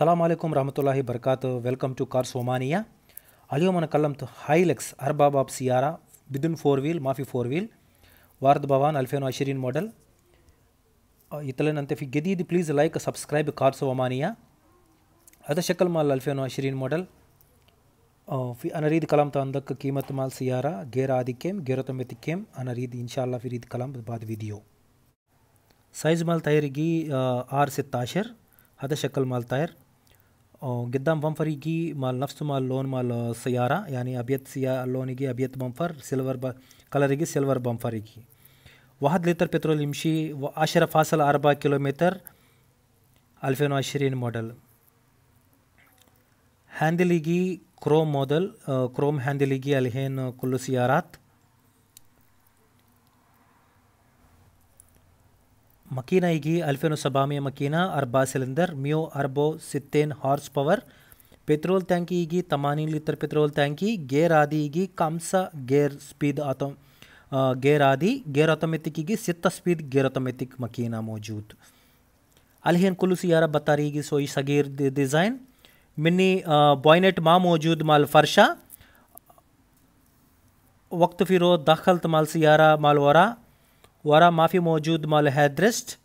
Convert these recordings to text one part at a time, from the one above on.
సలాం రహమతుల్లాహి బర్కాత్ welcome to car సోమానియా అలియో మన కల్లంత్ హైలెక్స్ అర్బాబ్ ఆఫ్ సియారా బిదున్ ఫోర్ వీల్ మాఫీ ఫోర్ వీల్ ವಾರದ ಭವಾನ್ ಅಲ್ಫೇನೋ ಅಶಿರಿನ್ ಮಾಡೆಲ್ ಇತ್ತಲೇನಂತೆ ಫಿ ಗೆದೀದಿ ಪ್ಲೀಸ್ ಲೈಕ್ ಸಬ್ಸ್ಕ್ರೈಬ್ ಕಾರ್ಸೋ ಒಮಾನಿಯಾ ಅದ ಶಕಲ್ ಮಾಲ್ ಅಲ್ಫೇನೋ ಅಶಿರಿನ್ ಮಾಡೆಲ್ ಫಿ ಅನರೀದ್ ಕಲಾಂ ತಂದಕ್ ಕೀಮತ್ ಮಾಲ್ ಸಿಯಾರ ಗೇರ ಆದಿಕ್ಕೇಮ್ ಗೇರ ತೊಂಬತ್ತಿಕ್ಕೇಮ್ ಅನರೀದ್ ಇನ್ಶಾಲ್ಲಾ ಫಿರೀದ್ ಕಲಾಂ ಬಾದ್ ವಿದಿಯೋ ಸೈಜ್ ಮಾಲ್ ತೈರ್ಗಿ ಆರ್ ಸಿತ್ತಾಶರ್ ಅದ ಶಕಲ್ ಮಾಲ್ ತೈರ್ गिद्दाम वंफर की माल नफ्स माल लोन माल सियारा यानी अभियत सिया लोन की अभियत बम्फर सिल्वर ब कलर की सिल्वर बम्फर की वहद लीटर पेट्रोल इमशी व आशर फासल अरबा किलोमीटर अल्फेनो अशरीन मॉडल हैंडलिगी क्रोम मॉडल क्रोम हैंडलिगी अलहेन कुल्लू सियारात मकीना ही अलफेनो सबामे मकीना अरबा सिलेंडर मियो अरबो सितेन हॉर्स पवर पेट्रोल टैंकी इगी तमानी लीटर पेट्रोल टैंकी गेर आदि ही कमसा गेर स्पीड आतो गेर आदि गेर ऑटोमेटिक इगी सित स्पीड गेर ऑटोमेटिक मकीना मौजूद अलहन कुलसियारा बतारीगी सोई सगीर डिज़ाइन मिनी बॉयनेट माँ मौजूद माल फर्शा वक्त फिर दाखल तमाल सियारा माल वरा माफी मौजूद मल हैदरिस्ट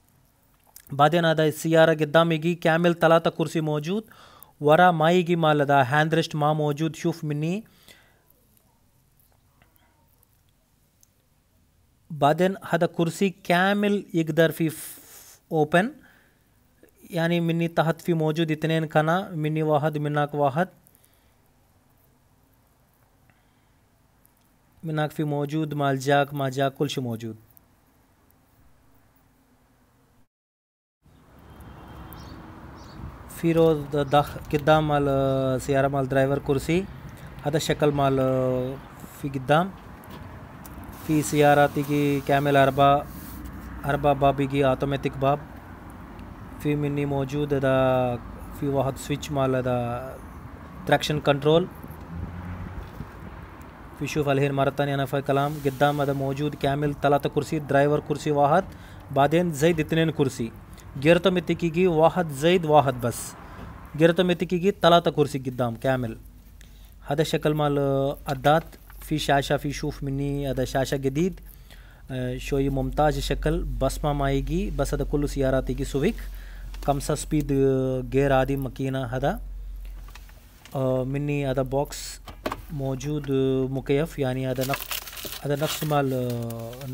बादेन सियारा गिद्दामिगी कैमिल तक कुर्सी मौजूद वरा माईगी मालदा हैंद्रिस्ट माँ मौजूद शूफ मिनी बादेन हद कुर्सी कैमिल एक दरफी ओपन यानी मिनी तहतफी मौजूद इतने खाना मिनी वाहद मिनाक वाहद फ़ी मौजूद माल जाक माजाक कुलश मौजूद فيروز داخل قدام مال السيارة مال درايفر كرسي هذا الشكل مال في قدام في سيارة تيجي كامل أربع أربع باب يجي أوتوماتيك باب في مني موجود هذا في واحد سويتش مال هذا تراكشن كنترول في شوف الهير مرة ثانية أنا في كلام قدام هذا موجود كامل ثلاثة كرسي درايفر كرسي واحد بعدين زي اثنين كرسي गिरत मितिकी वाहद जईद वाहद बस गिरत मितिकी तलात कुर्सी कैमल हद माल अद्दात फी शाशा फी शूफ मिनी अद शाशा गदीद शोई मुमताज शकल बस मामाएगी बस अद कुल सियाराती की सुविक कमसा स्पीड गेर आदि मकीना हद मिनी अद बॉक्स मौजूद मुकेफ यानी अद नफ अद नफ्स माल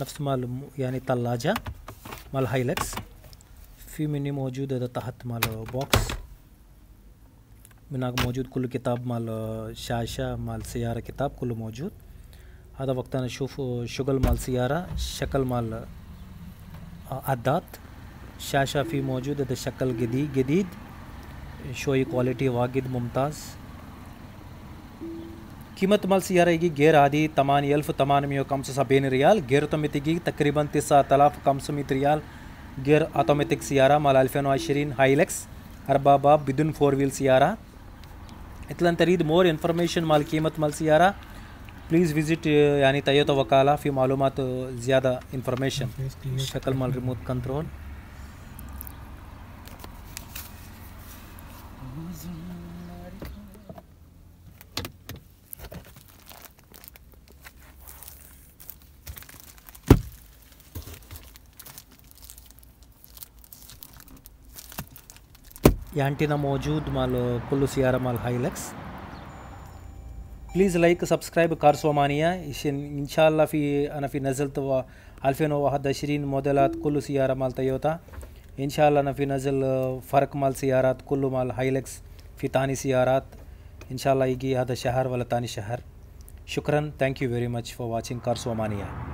नफ्स माल यानी तल्लाजा माल हाइलेक्स काफ़ी मिनी मौजूद है तहत माल बॉक्स मिनाक मौजूद कुल किताब माल शाशा माल सियारा किताब कुल मौजूद هذا वक्ता शुफ शुगल माल सियारा شكل माल आदात शाशा फ़ी मौजूद है شكل جديد جديد शोई क्वालिटी वागिद मुमताज़ कीमत माल सियारा की गेर आदि तमान अल्फ तमान में कम से बेन रियाल गेर तो मितिगी तकरीबन तिस्सा तलाफ कम से मित रियाल गियर ऑटोमेटिक सियारा मालाल्फेनो आशरीन हाईलेक्स अरबाबाब बिदुन फोर व्हील सियारा इतना तरीद मोर इन्फॉर्मेशन माल कीमत माल सियारा प्लीज़ विज़िट यानी तय तो वकाला फिर मालूम ज़्यादा इन्फॉर्मेशन शक्ल माल रिमोट कंट्रोल ಯಾಂಟಿನ मौजूद माल कुल्लू सियारा माल Hilux please like subscribe car सोमानिया इन फी अना फी तो व अल्फ़िन वहद अशरीन मोदलात कुल्लू सियारा माल तयोता इन नफ़ी नज़ल फ़र्क माल सियारात कुल्लू माल हाइलेक्स फी तानी सियारात इन गी हद शहर वाल तानी शहर शुक्रन thank you very much for watching car सोमानिया